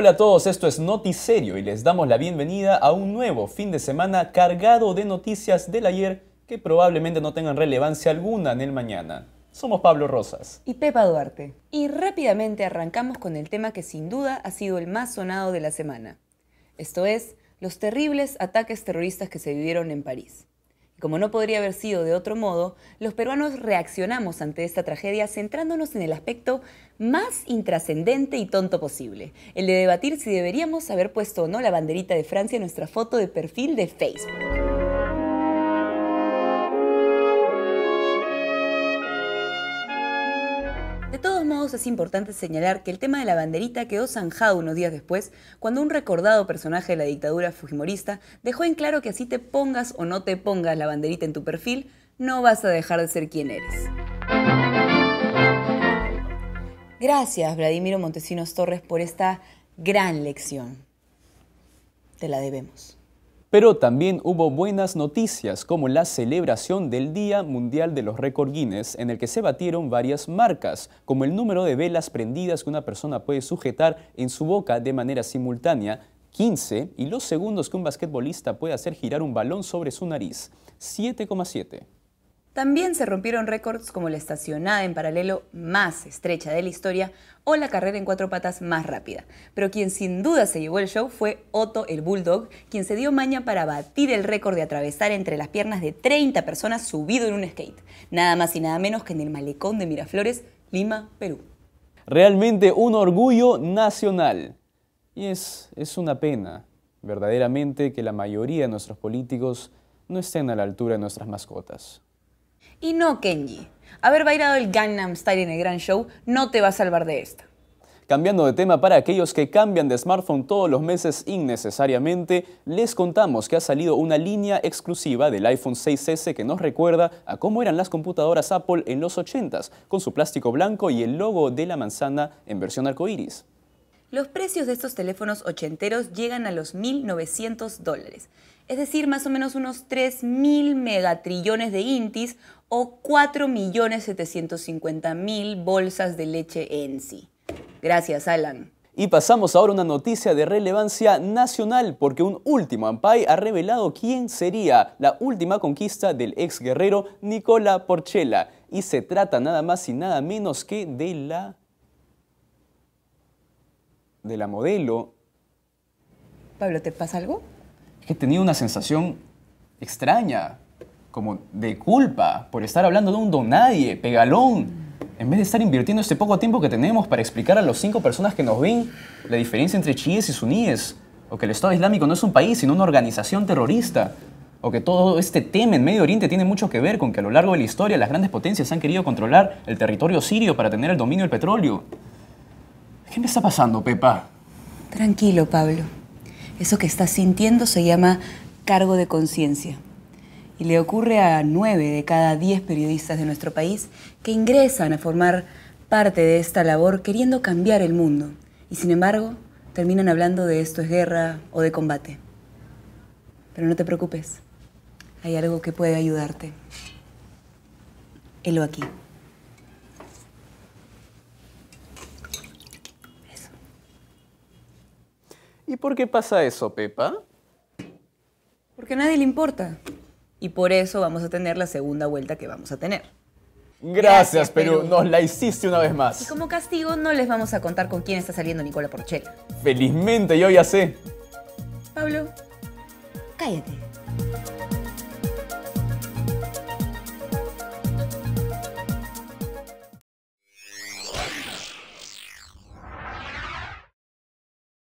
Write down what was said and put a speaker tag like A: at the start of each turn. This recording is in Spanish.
A: Hola a todos, esto es Noticerio y les damos la bienvenida a un nuevo fin de semana cargado de noticias del ayer que probablemente no tengan relevancia alguna en el mañana. Somos Pablo Rosas y
B: Pepa Duarte. Y rápidamente arrancamos con el tema que sin duda ha sido el más sonado de la semana. Esto es, los terribles ataques terroristas que se vivieron en París. Como no podría haber sido de otro modo, los peruanos reaccionamos ante esta tragedia centrándonos en el aspecto más intrascendente y tonto posible, el de debatir si deberíamos haber puesto o no la banderita de Francia en nuestra foto de perfil de Facebook. todos modos, es importante señalar que el tema de la banderita quedó zanjado unos días después, cuando un recordado personaje de la dictadura fujimorista dejó en claro que así te pongas o no te pongas la banderita en tu perfil, no vas a dejar de ser quien eres. Gracias, Vladimiro Montesinos Torres, por esta gran lección. Te la debemos.
A: Pero también hubo buenas noticias como la celebración del Día Mundial de los Récords Guinness, en el que se batieron varias marcas, como el número de velas prendidas que una persona puede sujetar en su boca de manera simultánea, 15, y los segundos que un basquetbolista puede hacer girar un balón sobre su nariz, 7,7.
B: También se rompieron récords como la estacionada en paralelo más estrecha de la historia o la carrera en cuatro patas más rápida. Pero quien sin duda se llevó el show fue Otto el Bulldog, quien se dio maña para batir el récord de atravesar entre las piernas de 30 personas subido en un skate, nada más y nada menos que en el malecón de Miraflores, Lima, Perú.
A: Realmente un orgullo nacional. Y es, es una pena, verdaderamente, que la mayoría de nuestros políticos no estén a la altura de nuestras mascotas.
B: Y no Kenji. Haber bailado el Gangnam Style en el Grand Show no te va a salvar de esta.
A: Cambiando de tema, para aquellos que cambian de smartphone todos los meses innecesariamente, les contamos que ha salido una línea exclusiva del iPhone 6S que nos recuerda a cómo eran las computadoras Apple en los 80s, con su plástico blanco y el logo de la manzana en versión arcoíris.
B: Los precios de estos teléfonos ochenteros llegan a los 1.900 dólares, es decir, más o menos unos 3.000 megatrillones de intis o 4.750.000 bolsas de leche en sí. Gracias, Alan.
A: Y pasamos ahora a una noticia de relevancia nacional, porque un último ampay ha revelado quién sería la última conquista del ex guerrero Nicola Porchela. Y se trata nada más y nada menos que de la. de la modelo.
B: Pablo, ¿te pasa algo?
A: He tenido una sensación extraña como de culpa por estar hablando de un donadie, pegalón. En vez de estar invirtiendo este poco tiempo que tenemos para explicar a las cinco personas que nos ven la diferencia entre chiíes y suníes, o que el Estado Islámico no es un país, sino una organización terrorista, o que todo este tema en Medio Oriente tiene mucho que ver con que a lo largo de la historia las grandes potencias han querido controlar el territorio sirio para tener el dominio del petróleo. ¿Qué me está pasando, Pepa?
B: Tranquilo, Pablo. Eso que estás sintiendo se llama cargo de conciencia y le ocurre a nueve de cada diez periodistas de nuestro país que ingresan a formar parte de esta labor queriendo cambiar el mundo y sin embargo terminan hablando de esto es guerra o de combate. Pero no te preocupes, hay algo que puede ayudarte. Helo aquí.
A: Eso. ¿Y por qué pasa eso, Pepa?
B: Porque a nadie le importa y por eso vamos a tener la segunda vuelta que vamos a tener.
A: Gracias, Perú. Nos la hiciste una vez más. Y como
B: castigo no les vamos a contar con quién está saliendo Nicola Porchella.
A: Felizmente, yo ya sé.
B: Pablo, cállate.